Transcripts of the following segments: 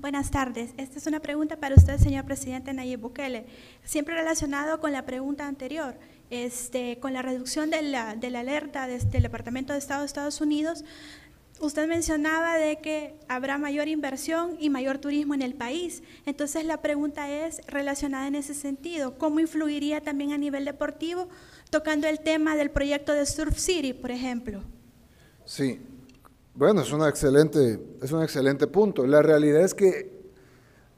Buenas tardes. Esta es una pregunta para usted, señor presidente Nayib Bukele. Siempre relacionado con la pregunta anterior, este, con la reducción de la, alerta desde el este, Departamento de Estado de Estados Unidos, usted mencionaba de que habrá mayor inversión y mayor turismo en el país. Entonces la pregunta es relacionada en ese sentido, ¿cómo influiría también a nivel deportivo tocando el tema del proyecto de Surf City, por ejemplo? Sí, bueno, es, una excelente, es un excelente punto. La realidad es que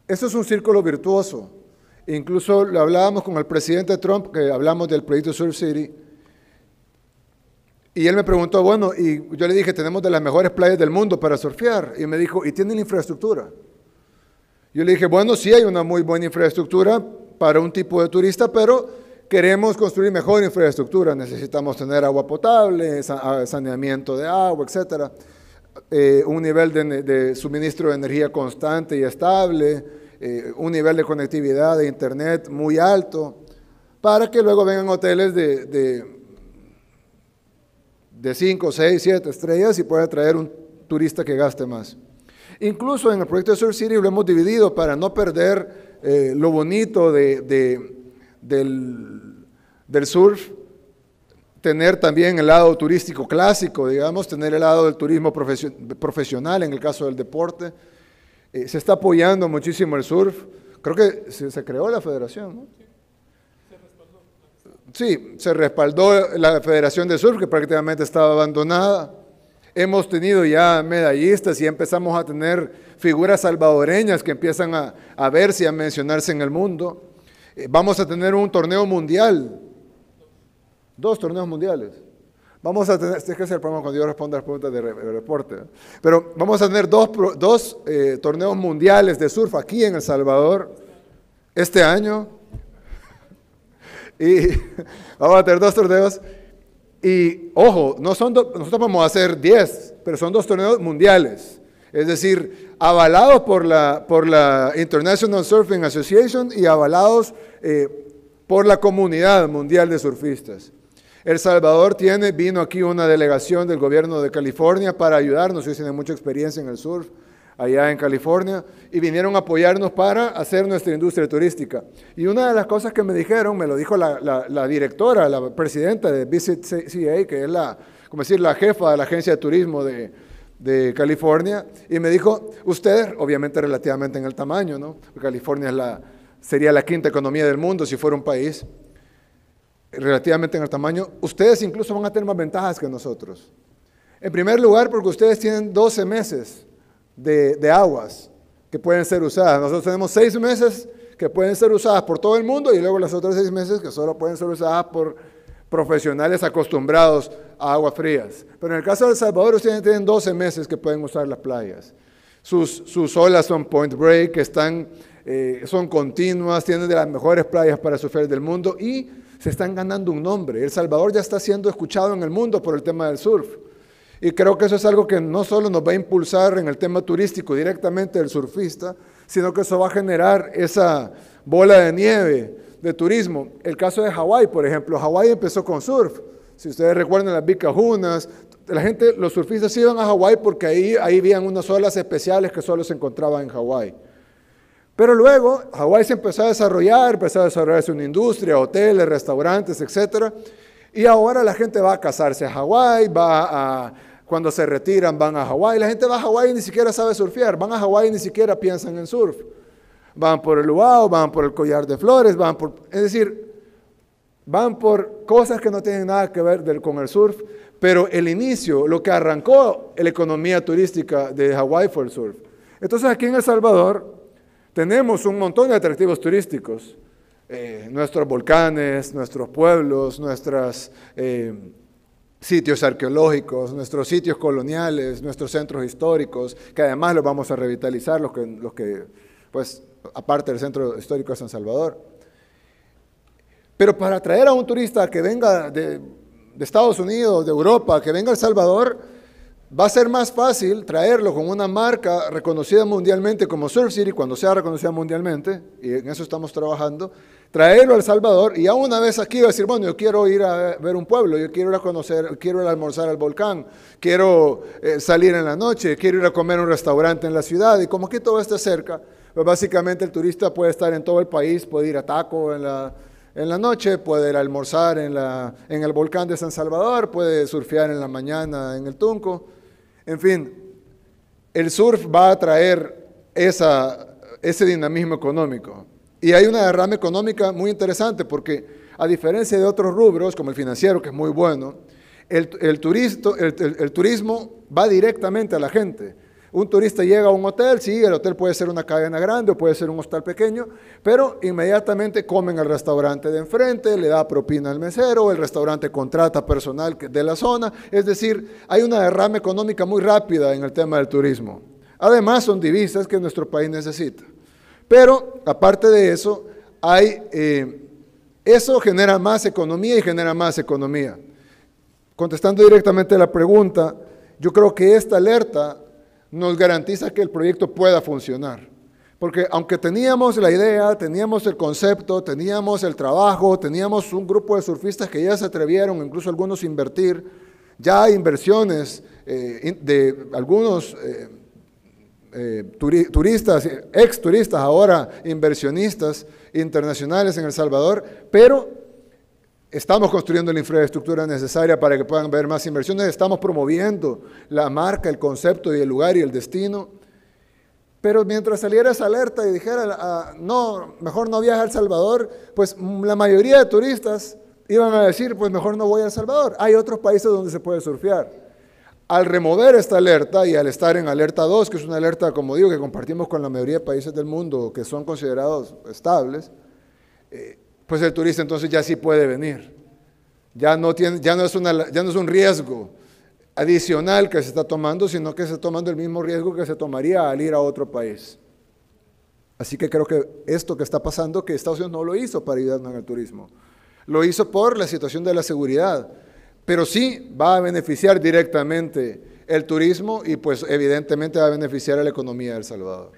esto es un círculo virtuoso. Incluso lo hablábamos con el presidente Trump, que hablamos del proyecto Surf City, y él me preguntó, bueno, y yo le dije, tenemos de las mejores playas del mundo para surfear, y me dijo, ¿y tienen infraestructura? Yo le dije, bueno, sí hay una muy buena infraestructura para un tipo de turista, pero queremos construir mejor infraestructura, necesitamos tener agua potable, ah, saneamiento de agua, etcétera. Eh, un nivel de, suministro de energía constante y estable, eh, un nivel de conectividad de internet muy alto, para que luego vengan hoteles de, de, 5, 6, 7 estrellas y pueda traer un turista que gaste más. Incluso en el proyecto de Surf City lo hemos dividido para no perder eh, lo bonito de, del surf tener también el lado turístico clásico, digamos, tener el lado del turismo profesional en el caso del deporte. Eh, se está apoyando muchísimo el surf. Creo que se, creó la federación, ¿no? Sí, se respaldó la Federación de Surf, que prácticamente estaba abandonada. Hemos tenido ya medallistas y empezamos a tener figuras salvadoreñas que empiezan a, a verse y a mencionarse en el mundo. Eh, vamos a tener un torneo mundial Dos torneos mundiales. Vamos a tener, este es el problema cuando yo a las preguntas de, reporte, pero vamos a tener dos, dos eh, torneos mundiales de surf aquí en El Salvador este año. Y vamos a tener dos torneos. Y ojo, no son nosotros vamos a hacer 10, pero son dos torneos mundiales. Es decir, avalados por la, por la International Surfing Association y avalados eh, por la comunidad mundial de surfistas. El Salvador tiene, vino aquí una delegación del gobierno de California para ayudarnos, ellos tienen mucha experiencia en el sur, allá en California, y vinieron a apoyarnos para hacer nuestra industria turística. Y una de las cosas que me dijeron, me lo dijo la, directora, la presidenta de Visit que es la, como decir, la jefa de la agencia de turismo de, California, y me dijo, usted, obviamente relativamente en el tamaño, ¿no? California es la, sería la quinta economía del mundo si fuera un país, relativamente en el tamaño, ustedes incluso van a tener más ventajas que nosotros. En primer lugar, porque ustedes tienen 12 meses de, aguas que pueden ser usadas. Nosotros tenemos 6 meses que pueden ser usadas por todo el mundo y luego las otras 6 meses que solo pueden ser usadas por profesionales acostumbrados a aguas frías. Pero en el caso de El Salvador, ustedes tienen 12 meses que pueden usar las playas. Sus, sus olas son point break, están, eh, son continuas, tienen de las mejores playas para surfear del mundo y se están ganando un nombre. El Salvador ya está siendo escuchado en el mundo por el tema del surf. Y creo que eso es algo que no solo nos va a impulsar en el tema turístico directamente del surfista, sino que eso va a generar esa bola de nieve de turismo. El caso de Hawái, por ejemplo, Hawái empezó con surf. Si ustedes recuerdan las bicajunas, la gente, los surfistas iban a Hawái porque ahí, ahí habían unas olas especiales que solo se encontraban en Hawái. Pero luego Hawái se empezó a desarrollar, empezó a desarrollarse una industria, hoteles, restaurantes, etc. Y ahora la gente va a casarse a Hawái, va a, cuando se retiran van a Hawái. La gente va a Hawái y ni siquiera sabe surfear, van a Hawái y ni siquiera piensan en surf. Van por el luau, van por el collar de flores, van por... Es decir, van por cosas que no tienen nada que ver con el surf, pero el inicio, lo que arrancó la economía turística de Hawái fue el surf. Entonces aquí en El Salvador tenemos un montón de atractivos turísticos, eh, nuestros volcanes, nuestros pueblos, nuestros eh, sitios arqueológicos, nuestros sitios coloniales, nuestros centros históricos, que además los vamos a revitalizar, los que, pues, aparte del Centro Histórico de San Salvador. Pero para atraer a un turista que venga de, de Estados Unidos, de Europa, que venga a El Salvador, Va a ser más fácil traerlo con una marca reconocida mundialmente como Surf City, cuando sea reconocida mundialmente, y en eso estamos trabajando, traerlo al Salvador y a una vez aquí va a decir, bueno, yo quiero ir a ver un pueblo, yo quiero ir a conocer, quiero almorzar al volcán, quiero eh, salir en la noche, quiero ir a comer un restaurante en la ciudad, y como que todo está cerca, pues básicamente el turista puede estar en todo el país, puede ir a Taco en la, noche, puede ir a almorzar en, la, en el volcán de San Salvador, puede surfear en la mañana en el Tunco. En fin, el surf va a traer ese dinamismo económico. Y hay una derrama económica muy interesante porque a diferencia de otros rubros, como el financiero, que es muy bueno, el turismo va directamente a la gente. Un turista llega a un hotel, sí, el hotel puede ser una cadena grande o puede ser un hostal pequeño, pero inmediatamente comen al restaurante de enfrente, le da propina al mesero, el restaurante contrata personal de la zona, es decir, hay una derrama económica muy rápida en el tema del turismo. Además, son divisas que nuestro país necesita. Pero, aparte de eso, hay, eh, eso genera más economía y genera más economía. Contestando directamente la pregunta, yo creo que esta alerta nos garantiza que el proyecto pueda funcionar. Porque aunque teníamos la idea, teníamos el concepto, teníamos el trabajo, teníamos un grupo de surfistas que ya se atrevieron, incluso algunos a invertir, ya hay inversiones eh, de algunos eh, eh, turistas, ex turistas ahora, inversionistas internacionales en El Salvador, pero Estamos construyendo la infraestructura necesaria para que puedan haber más inversiones, estamos promoviendo la marca, el concepto y el lugar y el destino. Pero mientras saliera esa alerta y dijera, ah, no, mejor no viaje a El Salvador, pues la mayoría de turistas iban a decir, pues mejor no voy a El Salvador. Hay otros países donde se puede surfear. Al remover esta alerta y al estar en alerta 2, que es una alerta, como digo, que compartimos con la mayoría de países del mundo que son considerados estables, eh, pues el turista entonces ya sí puede venir. Ya no, tiene, ya no, es, ya no es un riesgo adicional que se está tomando, sino que se está tomando el mismo riesgo que se tomaría al ir a otro país. Así que creo que esto que está pasando, que Estados Unidos no lo hizo para ayudarnos en el turismo, lo hizo por la situación de la seguridad, pero sí va a beneficiar directamente el turismo y pues evidentemente va a beneficiar a la economía de El Salvador.